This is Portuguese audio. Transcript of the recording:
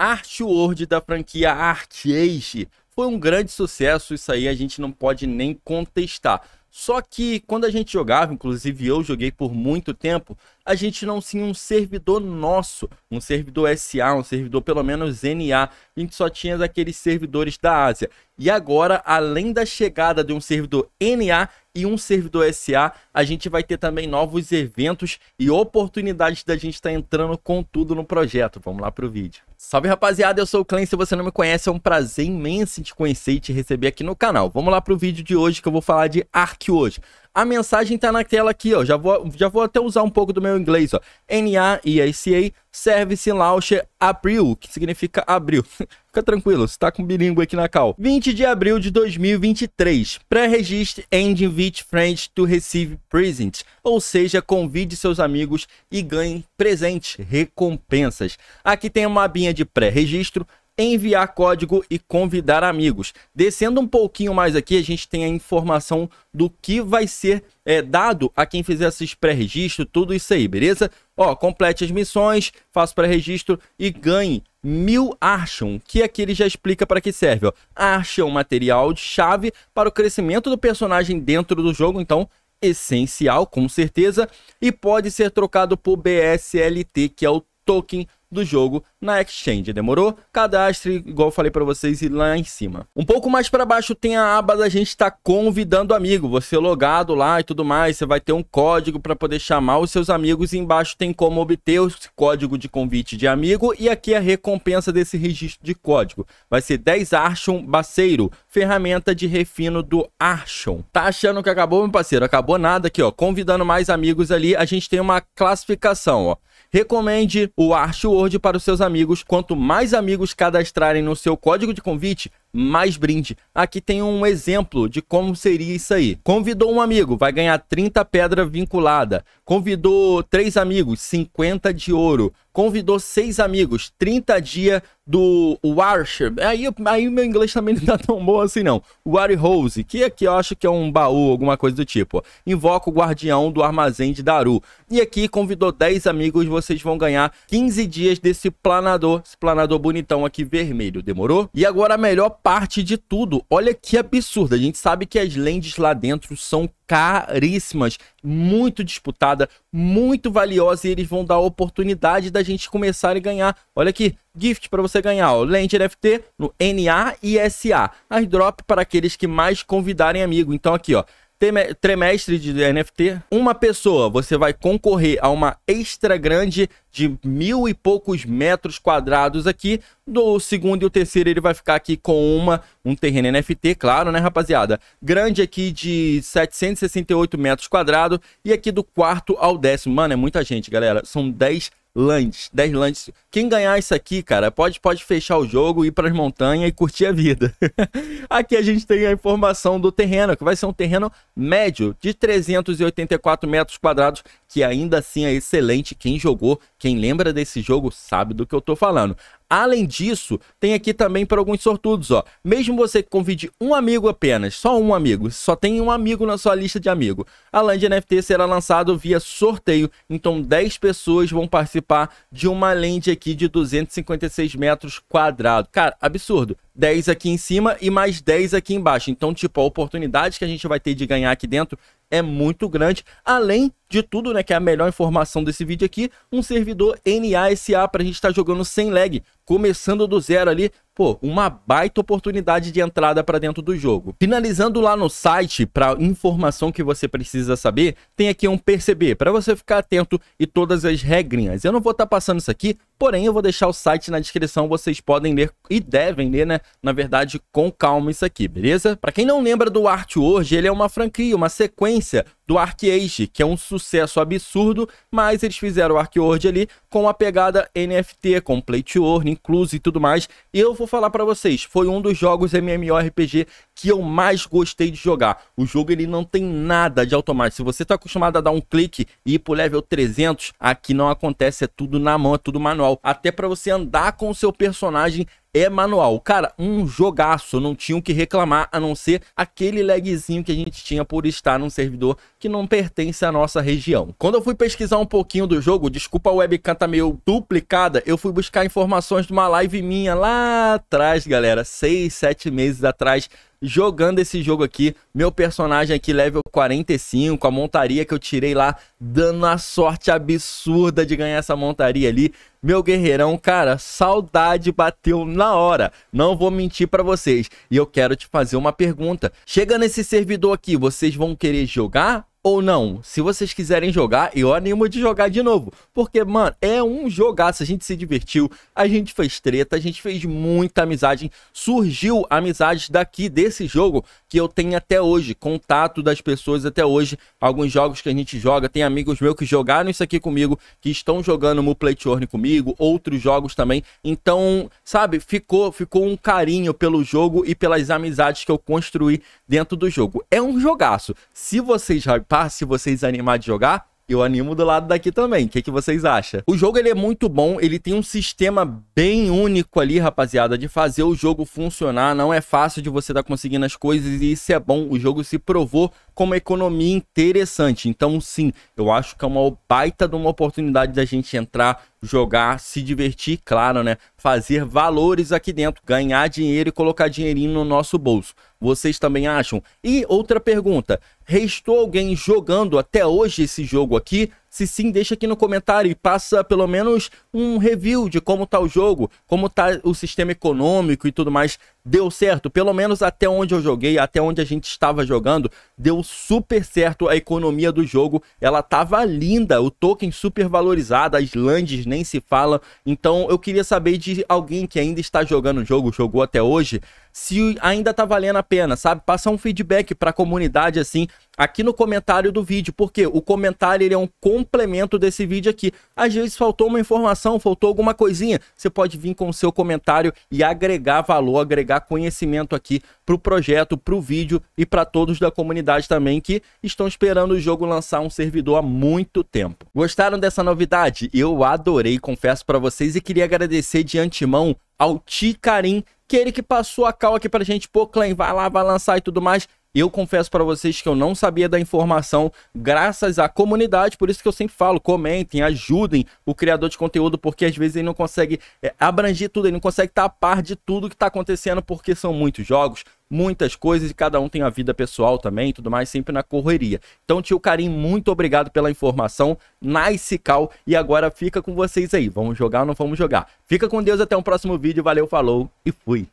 Art World da franquia Arcade foi um grande sucesso, isso aí a gente não pode nem contestar. Só que quando a gente jogava, inclusive eu joguei por muito tempo, a gente não tinha um servidor nosso, um servidor SA, um servidor pelo menos NA, a gente só tinha daqueles servidores da Ásia. E agora, além da chegada de um servidor NA, e um servidor SA. A gente vai ter também novos eventos e oportunidades da gente estar tá entrando com tudo no projeto. Vamos lá para o vídeo. Salve rapaziada, eu sou o Clem, se você não me conhece é um prazer imenso te conhecer e te receber aqui no canal. Vamos lá para o vídeo de hoje que eu vou falar de ARC hoje. A mensagem está na tela aqui, ó. Já vou, já vou até usar um pouco do meu inglês, ó. A Service Launcher April, que significa abril. Fica tranquilo, você tá com bilíngue aqui na cal. 20 de abril de 2023. Pré-registre and invite friends to receive presents. Ou seja, convide seus amigos e ganhe presentes, recompensas. Aqui tem uma abinha de pré-registro, enviar código e convidar amigos. Descendo um pouquinho mais aqui, a gente tem a informação do que vai ser é, dado a quem fizer esses pré-registro, tudo isso aí, beleza? Ó, complete as missões, faça pré-registro e ganhe mil Archon, que aqui ele já explica para que serve. Ó. Archon é um material de chave para o crescimento do personagem dentro do jogo, então essencial, com certeza, e pode ser trocado por BSLT, que é o token do jogo na Exchange, demorou? Cadastre, igual eu falei para vocês, e lá em cima. Um pouco mais para baixo tem a aba da gente tá convidando amigo, você é logado lá e tudo mais, você vai ter um código para poder chamar os seus amigos e embaixo tem como obter o código de convite de amigo e aqui é a recompensa desse registro de código. Vai ser 10 Archon Baceiro, ferramenta de refino do Archon. Tá achando que acabou, meu parceiro? Acabou nada aqui, ó. Convidando mais amigos ali, a gente tem uma classificação, ó. Recomende o Artword para os seus amigos. Quanto mais amigos cadastrarem no seu código de convite, mais brinde. Aqui tem um exemplo de como seria isso aí. Convidou um amigo, vai ganhar 30 pedra vinculada. Convidou três amigos, 50 de ouro. Convidou seis amigos, 30 dia do Warship. Aí, aí meu inglês também não tá tão bom assim não. War Rose, que aqui eu acho que é um baú, alguma coisa do tipo. Invoca o guardião do armazém de Daru. E aqui convidou 10 amigos, vocês vão ganhar 15 dias desse planador, esse planador bonitão aqui vermelho, demorou? E agora a melhor parte de tudo. Olha que absurdo. A gente sabe que as lentes lá dentro são caríssimas, muito disputada, muito valiosa e eles vão dar a oportunidade da gente começar a ganhar. Olha aqui, gift para você ganhar, ó, lente NFT no NA e SA. As drop para aqueles que mais convidarem amigo. Então aqui, ó, trimestre de NFT, uma pessoa, você vai concorrer a uma extra grande de mil e poucos metros quadrados aqui. Do segundo e o terceiro, ele vai ficar aqui com uma, um terreno NFT, claro, né, rapaziada? Grande aqui de 768 metros quadrados. E aqui do quarto ao décimo, mano, é muita gente, galera. São 10 lanches, 10 lanches. Quem ganhar isso aqui, cara, pode, pode fechar o jogo, ir para as montanhas e curtir a vida. aqui a gente tem a informação do terreno, que vai ser um terreno médio de 384 metros quadrados, que ainda assim é excelente. Quem jogou, quem lembra desse jogo, sabe do que eu tô falando. Além disso, tem aqui também para alguns sortudos, ó. Mesmo você que convide um amigo apenas, só um amigo, só tem um amigo na sua lista de amigo, a Land NFT será lançado via sorteio. Então 10 pessoas vão participar de uma land aqui de 256 metros quadrados. Cara, absurdo. 10 aqui em cima e mais 10 aqui embaixo. Então, tipo, a oportunidade que a gente vai ter de ganhar aqui dentro é muito grande. Além de tudo, né, que é a melhor informação desse vídeo aqui, um servidor NASA para a gente estar tá jogando sem lag, começando do zero ali pô, uma baita oportunidade de entrada para dentro do jogo. Finalizando lá no site, para informação que você precisa saber, tem aqui um perceber, para você ficar atento e todas as regrinhas. Eu não vou estar tá passando isso aqui, porém eu vou deixar o site na descrição, vocês podem ler e devem ler, né, na verdade, com calma isso aqui, beleza? Para quem não lembra do Art hoje, ele é uma franquia, uma sequência do Age, que é um sucesso absurdo, mas eles fizeram o ArcWord ali com a pegada NFT, com Play to Earn, e tudo mais. E eu vou falar para vocês, foi um dos jogos MMORPG que eu mais gostei de jogar. O jogo ele não tem nada de automático. Se você está acostumado a dar um clique e ir pro level 300, aqui não acontece, é tudo na mão, é tudo manual. Até para você andar com o seu personagem é manual. Cara, um jogaço, não tinha o que reclamar, a não ser aquele lagzinho que a gente tinha por estar num servidor que não pertence à nossa região. Quando eu fui pesquisar um pouquinho do jogo, desculpa a webcam tá meio duplicada, eu fui buscar informações de uma live minha lá atrás, galera, seis, sete meses atrás, jogando esse jogo aqui. Meu personagem aqui, level 45, a montaria que eu tirei lá, dando a sorte absurda de ganhar essa montaria ali. Meu guerreirão, cara, saudade bateu na hora. Não vou mentir para vocês. E eu quero te fazer uma pergunta. Chega nesse servidor aqui, vocês vão querer jogar ou não. Se vocês quiserem jogar, eu animo de jogar de novo. Porque, mano, é um jogaço. A gente se divertiu, a gente fez treta, a gente fez muita amizade. Surgiu amizade daqui, desse jogo, que eu tenho até hoje. Contato das pessoas até hoje. Alguns jogos que a gente joga. Tem amigos meus que jogaram isso aqui comigo, que estão jogando Mupletiorn comigo, outros jogos também. Então, sabe, ficou, ficou um carinho pelo jogo e pelas amizades que eu construí dentro do jogo. É um jogaço. Se vocês se vocês animarem de jogar, eu animo do lado daqui também. O que, que vocês acham? O jogo ele é muito bom, ele tem um sistema bem único ali, rapaziada, de fazer o jogo funcionar. Não é fácil de você estar tá conseguindo as coisas e isso é bom. O jogo se provou com uma economia interessante. Então, sim, eu acho que é uma baita de uma oportunidade da gente entrar, jogar, se divertir, claro, né? Fazer valores aqui dentro, ganhar dinheiro e colocar dinheirinho no nosso bolso. Vocês também acham? E outra pergunta: restou alguém jogando até hoje esse jogo aqui? Se sim, deixa aqui no comentário e passa pelo menos um review de como tá o jogo, como tá o sistema econômico e tudo mais. Deu certo, pelo menos até onde eu joguei, até onde a gente estava jogando, deu super certo a economia do jogo. Ela tava linda, o token super valorizado, as lands nem se fala. Então eu queria saber de alguém que ainda está jogando o jogo, jogou até hoje, se ainda tá valendo a pena, sabe? Passar um feedback para a comunidade assim, aqui no comentário do vídeo, porque o comentário ele é um complemento desse vídeo aqui. Às vezes faltou uma informação, faltou alguma coisinha, você pode vir com o seu comentário e agregar valor, agregar conhecimento aqui pro projeto, pro vídeo e para todos da comunidade também que estão esperando o jogo lançar um servidor há muito tempo. Gostaram dessa novidade? Eu adorei, confesso para vocês e queria agradecer de antemão Alticarim, que ele que passou a cal aqui pra gente, pô, Clem, vai lá, vai lançar e tudo mais. Eu confesso para vocês que eu não sabia da informação graças à comunidade, por isso que eu sempre falo, comentem, ajudem o criador de conteúdo, porque às vezes ele não consegue é, abranger tudo, ele não consegue estar a par de tudo que está acontecendo, porque são muitos jogos, muitas coisas e cada um tem a vida pessoal também tudo mais, sempre na correria. Então, tio Karim, muito obrigado pela informação. Nice call. E agora fica com vocês aí. Vamos jogar ou não vamos jogar? Fica com Deus até o um próximo vídeo. Valeu, falou e fui.